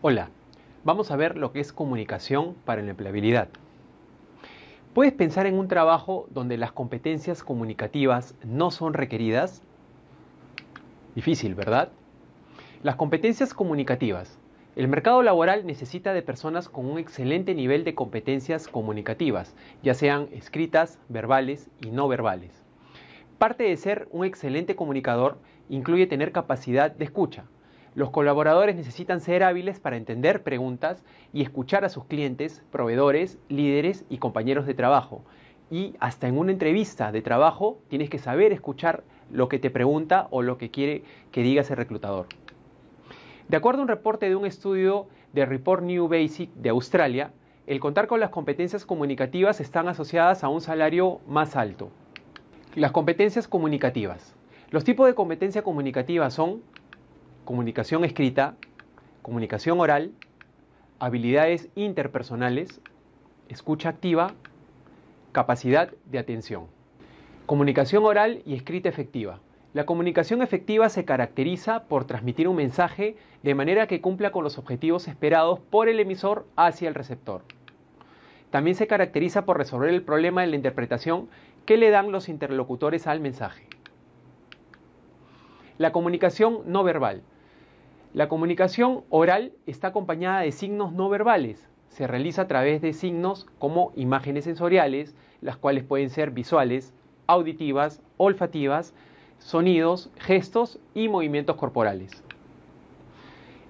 Hola, vamos a ver lo que es comunicación para la empleabilidad. ¿Puedes pensar en un trabajo donde las competencias comunicativas no son requeridas? Difícil, ¿verdad? Las competencias comunicativas. El mercado laboral necesita de personas con un excelente nivel de competencias comunicativas, ya sean escritas, verbales y no verbales. Parte de ser un excelente comunicador incluye tener capacidad de escucha, los colaboradores necesitan ser hábiles para entender preguntas y escuchar a sus clientes, proveedores, líderes y compañeros de trabajo. Y hasta en una entrevista de trabajo tienes que saber escuchar lo que te pregunta o lo que quiere que diga ese reclutador. De acuerdo a un reporte de un estudio de Report New Basic de Australia, el contar con las competencias comunicativas están asociadas a un salario más alto. Las competencias comunicativas. Los tipos de competencia comunicativa son comunicación escrita, comunicación oral, habilidades interpersonales, escucha activa, capacidad de atención. Comunicación oral y escrita efectiva. La comunicación efectiva se caracteriza por transmitir un mensaje de manera que cumpla con los objetivos esperados por el emisor hacia el receptor. También se caracteriza por resolver el problema de la interpretación que le dan los interlocutores al mensaje. La comunicación no verbal la comunicación oral está acompañada de signos no verbales. Se realiza a través de signos como imágenes sensoriales, las cuales pueden ser visuales, auditivas, olfativas, sonidos, gestos y movimientos corporales.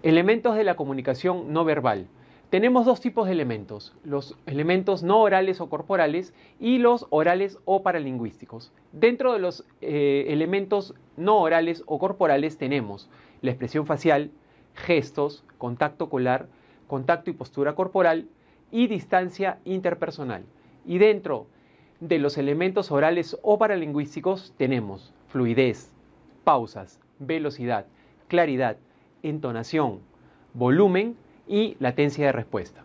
Elementos de la comunicación no verbal. Tenemos dos tipos de elementos, los elementos no orales o corporales y los orales o paralingüísticos. Dentro de los eh, elementos no orales o corporales tenemos la expresión facial, gestos, contacto colar, contacto y postura corporal y distancia interpersonal. Y dentro de los elementos orales o paralingüísticos tenemos fluidez, pausas, velocidad, claridad, entonación, volumen, y latencia de respuesta.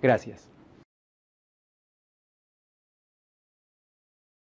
Gracias.